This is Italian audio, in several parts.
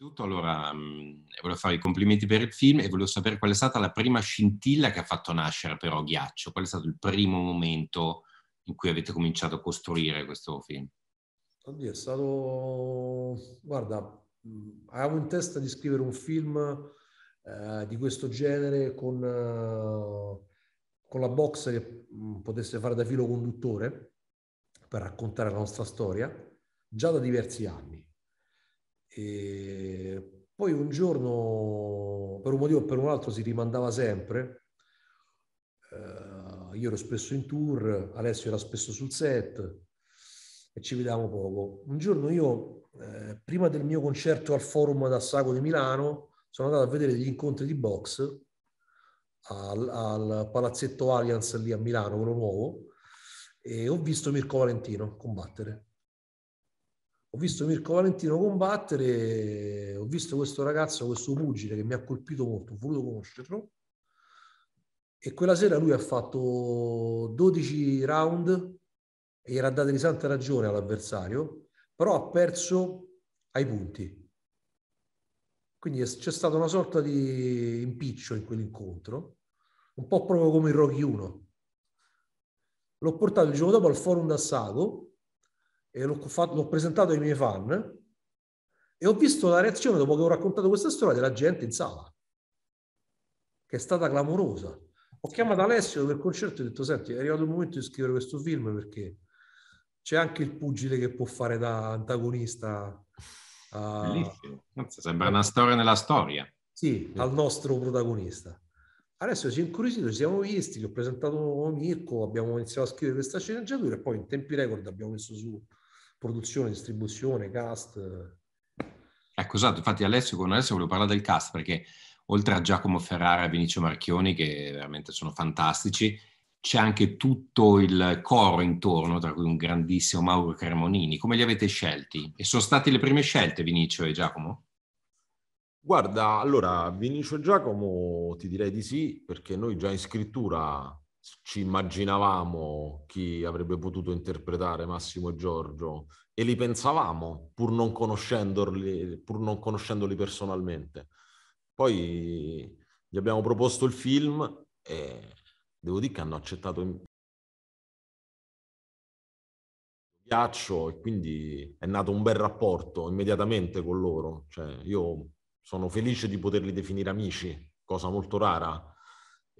innanzitutto allora mh, mm, volevo fare i complimenti per il film e volevo sapere qual è stata la prima scintilla che ha fatto nascere però Ghiaccio, qual è stato il primo momento in cui avete cominciato a costruire questo film? Oddio, è stato... guarda, mm, avevo in testa di scrivere un film eh, di questo genere con, eh, con la box che mm, potesse fare da filo conduttore per raccontare la nostra storia già da diversi anni e poi un giorno, per un motivo o per un altro, si rimandava sempre. Eh, io ero spesso in tour, Alessio era spesso sul set e ci vediamo poco. Un giorno io, eh, prima del mio concerto al Forum d'Assago di Milano, sono andato a vedere degli incontri di box al, al palazzetto Allianz lì a Milano, quello nuovo, e ho visto Mirko Valentino combattere ho visto Mirko Valentino combattere, ho visto questo ragazzo, questo pugile che mi ha colpito molto, ho voluto conoscerlo. E quella sera lui ha fatto 12 round e gli era dato di santa ragione all'avversario, però ha perso ai punti. Quindi c'è stata una sorta di impiccio in quell'incontro, un po' proprio come il Rocky 1. L'ho portato il giorno dopo al forum d'assago e l'ho, fatto, l'ho presentato ai miei fan e ho visto la reazione dopo che ho raccontato questa storia della gente in sala, che è stata clamorosa. Ho chiamato Alessio per il concerto e ho detto, senti, è arrivato il momento di scrivere questo film perché c'è anche il pugile che può fare da antagonista. A... Bellissimo, sembra una storia nella storia. Sì, al nostro protagonista. Adesso si è incuriosito, ci siamo visti, gli ho presentato Mirko, abbiamo iniziato a scrivere questa sceneggiatura e poi in tempi record abbiamo messo su produzione, distribuzione, cast. Ecco, esatto, infatti adesso con adesso volevo parlare del cast perché oltre a Giacomo Ferrara e Vinicio Marchioni, che veramente sono fantastici, c'è anche tutto il coro intorno, tra cui un grandissimo Mauro Cremonini. Come li avete scelti? E sono state le prime scelte, Vinicio e Giacomo? Guarda, allora, Vinicio e Giacomo ti direi di sì, perché noi già in scrittura ci immaginavamo chi avrebbe potuto interpretare Massimo e Giorgio e li pensavamo pur non conoscendoli, pur non conoscendoli personalmente. Poi gli abbiamo proposto il film e devo dire che hanno accettato in ghiaccio e quindi è nato un bel rapporto immediatamente con loro. Cioè, io sono felice di poterli definire amici, cosa molto rara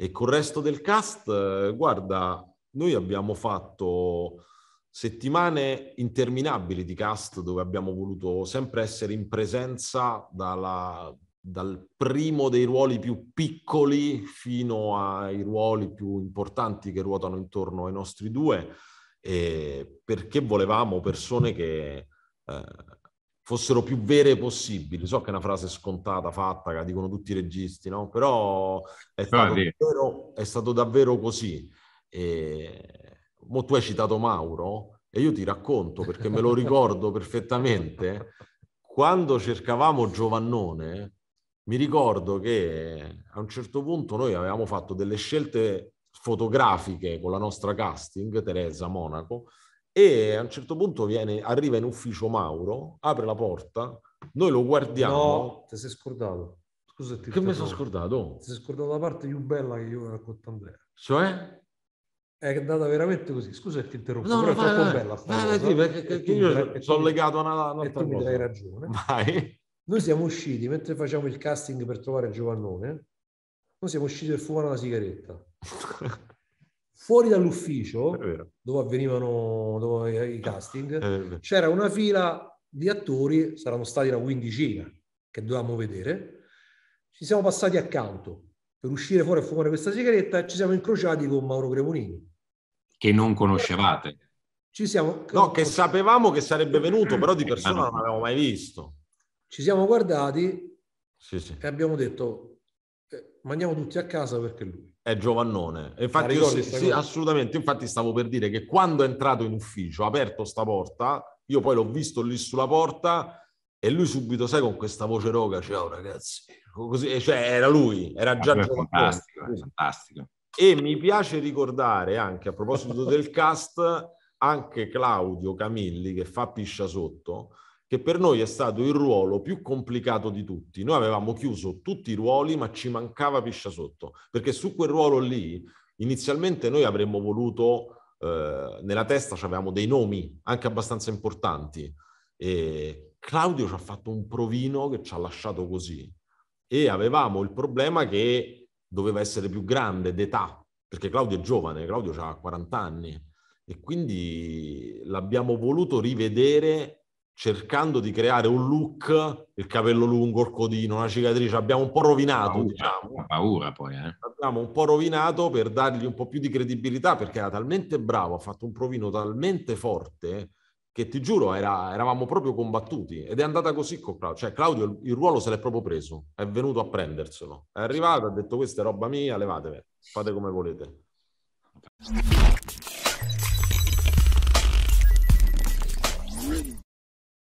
e col resto del cast, eh, guarda, noi abbiamo fatto settimane interminabili di cast dove abbiamo voluto sempre essere in presenza dalla, dal primo dei ruoli più piccoli fino ai ruoli più importanti che ruotano intorno ai nostri due, e perché volevamo persone che eh, fossero più vere possibili. So che è una frase scontata, fatta, che dicono tutti i registi, no? però è ah, stato, davvero, è stato davvero così. E... Mo tu hai citato Mauro e io ti racconto perché me lo ricordo perfettamente. Quando cercavamo Giovannone, mi ricordo che a un certo punto noi avevamo fatto delle scelte fotografiche con la nostra casting, Teresa Monaco, e a un certo punto viene, arriva in ufficio Mauro, apre la porta, noi lo guardiamo. No, ti sei scordato. Scusa, ti che mi sono scordato? Ti sei scordato la parte più bella che io racconto Andrea. Cioè? È andata veramente così. Scusa se ti interrompo, no, però no, è troppo no, bella. Sta sì, perché, perché io sono legato a una, un'altra cosa. hai ragione. Vai. Noi siamo usciti, mentre facciamo il casting per trovare Giovannone, noi siamo usciti per fumare una sigaretta. fuori dall'ufficio, dove avvenivano dove i casting, c'era una fila di attori, saranno stati una quindicina, che dovevamo vedere. Ci siamo passati accanto per uscire fuori a fumare questa sigaretta e ci siamo incrociati con Mauro Cremonini. Che non conoscevate? Ci siamo... No, che sapevamo che sarebbe venuto, però di eh, persona non l'avevamo mai visto. Ci siamo guardati sì, sì. e abbiamo detto, eh, mandiamo tutti a casa perché lui. È giovannone. Infatti, io, sì, assolutamente. Infatti, stavo per dire che quando è entrato in ufficio, ha aperto sta porta, io poi l'ho visto lì sulla porta e lui subito, sai, con questa voce roga, ciao oh, ragazzi, così, cioè era lui, era ah, già giovane. Fantastico, fantastico. E mi piace ricordare anche, a proposito del cast, anche Claudio Camilli che fa piscia sotto, che per noi è stato il ruolo più complicato di tutti. Noi avevamo chiuso tutti i ruoli, ma ci mancava piscia sotto, perché su quel ruolo lì inizialmente noi avremmo voluto, eh, nella testa avevamo dei nomi anche abbastanza importanti. E Claudio ci ha fatto un provino che ci ha lasciato così e avevamo il problema che doveva essere più grande d'età, perché Claudio è giovane, Claudio ha 40 anni e quindi l'abbiamo voluto rivedere cercando di creare un look, il capello lungo, il codino, una cicatrice, abbiamo un po' rovinato, paura, diciamo. paura poi, eh. Abbiamo un po' rovinato per dargli un po' più di credibilità perché era talmente bravo, ha fatto un provino talmente forte che ti giuro era, eravamo proprio combattuti ed è andata così con Claudio, cioè Claudio il, ruolo se l'è proprio preso, è venuto a prenderselo, è arrivato, ha detto questa è roba mia, levatevela, fate come volete.